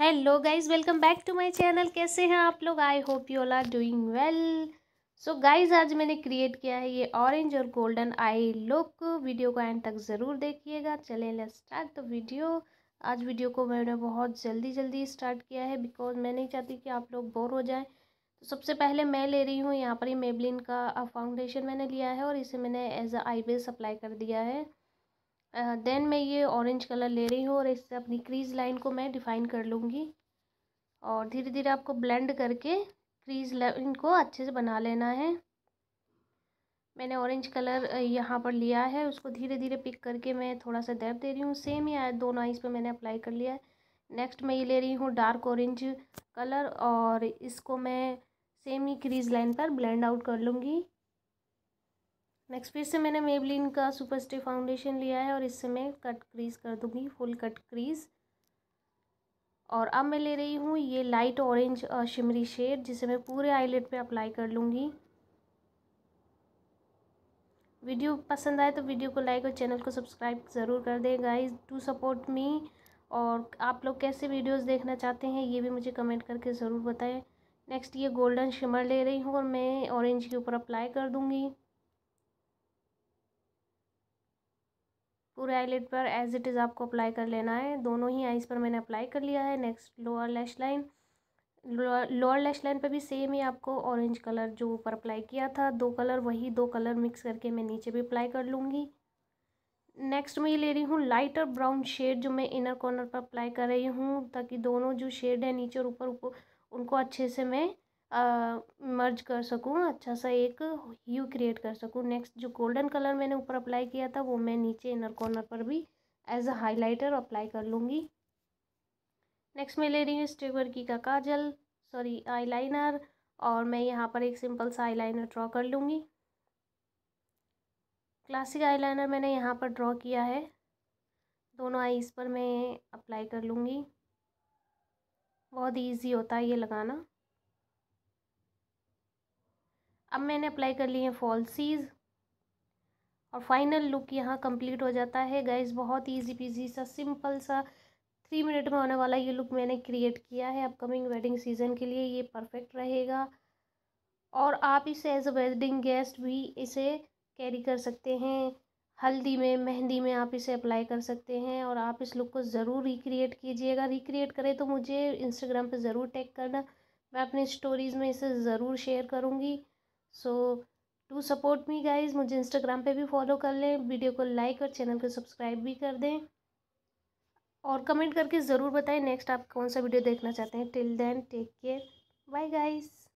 hello guys welcome back to my channel कैसे हैं आप लोग I hope you all are doing well so guys आज मैंने क्रिएट किया है ये ऑरेंज और गोल्डन आई लुक वीडियो को एंड तक ज़रूर देखिएगा चलें ले स्टार्ट द वीडियो आज वीडियो को मैंने बहुत जल्दी जल्दी स्टार्ट किया है बिकॉज मैं नहीं चाहती कि आप लोग बोर हो जाएँ तो सबसे पहले मैं ले रही हूँ यहाँ पर ही मेबलिन का फाउंडेशन मैंने लिया है और इसे मैंने as a eye base apply कर दिया है देन मैं ये ऑरेंज कलर ले रही हूँ और इससे अपनी क्रीज लाइन को मैं डिफ़ाइन कर लूँगी और धीरे धीरे आपको ब्लेंड करके क्रीज लाइन को अच्छे से बना लेना है मैंने ऑरेंज कलर यहाँ पर लिया है उसको धीरे धीरे पिक करके मैं थोड़ा सा डेप दे रही हूँ सेम ही आए दोनों आइज़ पर मैंने अप्लाई कर लिया है नेक्स्ट मैं ये ले रही हूँ डार्क ऑरेंज कलर और इसको मैं सेम ही क्रीज लाइन पर ब्लेंड आउट कर लूँगी नेक्स्ट फिर से मैंने मेबलिन का सुपर स्टे फाउंडेशन लिया है और इससे मैं कट क्रीज कर दूंगी फुल कट क्रीज और अब मैं ले रही हूँ ये लाइट ऑरेंज शिमरी शेड जिसे मैं पूरे आईलेट पे अप्लाई कर लूँगी वीडियो पसंद आए तो वीडियो को लाइक और चैनल को सब्सक्राइब ज़रूर कर दें गाइस टू सपोर्ट मी और आप लोग कैसे वीडियोस देखना चाहते हैं ये भी मुझे कमेंट करके ज़रूर बताएं नेक्स्ट ये गोल्डन शिमर ले रही हूँ और मैं ऑरेंज के ऊपर अप्लाई कर दूँगी पूरे आईलेट पर एज इट इज़ आपको अप्लाई कर लेना है दोनों ही आईज पर मैंने अप्लाई कर लिया है next lower lash line lower lash line पर भी सेम ही आपको ऑरेंज कलर जो ऊपर अप्लाई किया था दो कलर वही दो कलर मिक्स करके मैं नीचे भी अप्लाई कर लूँगी नेक्स्ट मैं ये ले रही हूँ लाइटर ब्राउन शेड जो मैं इनर कॉर्नर पर अप्लाई कर रही हूँ ताकि दोनों जो शेड है नीचे और ऊपर उनको अच्छे से मैं मर्ज कर सकूँ अच्छा सा एक ह्यू क्रिएट कर सकूँ नेक्स्ट जो गोल्डन कलर मैंने ऊपर अप्लाई किया था वो मैं नीचे इनर कॉर्नर पर भी एज अ हाइलाइटर अप्लाई कर लूँगी नेक्स्ट मैं ले रही हूँ स्टेवर की का काजल सॉरी आईलाइनर और मैं यहाँ पर एक सिंपल सा आईलाइनर ड्रॉ कर लूँगी क्लासिक आईलाइनर मैंने यहाँ पर ड्रॉ किया है दोनों आईज पर मैं अप्लाई कर लूँगी बहुत ईजी होता है ये लगाना अब मैंने अप्लाई कर ली है फॉल्सीज़ और फाइनल लुक यहाँ कंप्लीट हो जाता है गाइज बहुत ईजी पीजी सा सिंपल सा थ्री मिनट में होने वाला ये लुक मैंने क्रिएट किया है अपकमिंग वेडिंग सीज़न के लिए ये परफेक्ट रहेगा और आप इसे एज अ वेडिंग गेस्ट भी इसे कैरी कर सकते हैं हल्दी में मेहंदी में आप इसे अप्लाई कर सकते हैं और आप इस लुक को ज़रूर रिक्रिएट कीजिएगा रिक्रिएट करें तो मुझे इंस्टाग्राम पे ज़रूर टैग करना मैं अपनी स्टोरीज़ में इसे ज़रूर शेयर करूँगी so to support me guys मुझे इंस्टाग्राम पे भी फॉलो कर लें वीडियो को लाइक और चैनल को सब्सक्राइब भी कर दें और कमेंट करके ज़रूर बताएं नेक्स्ट आप कौन सा वीडियो देखना चाहते हैं till then take care bye guys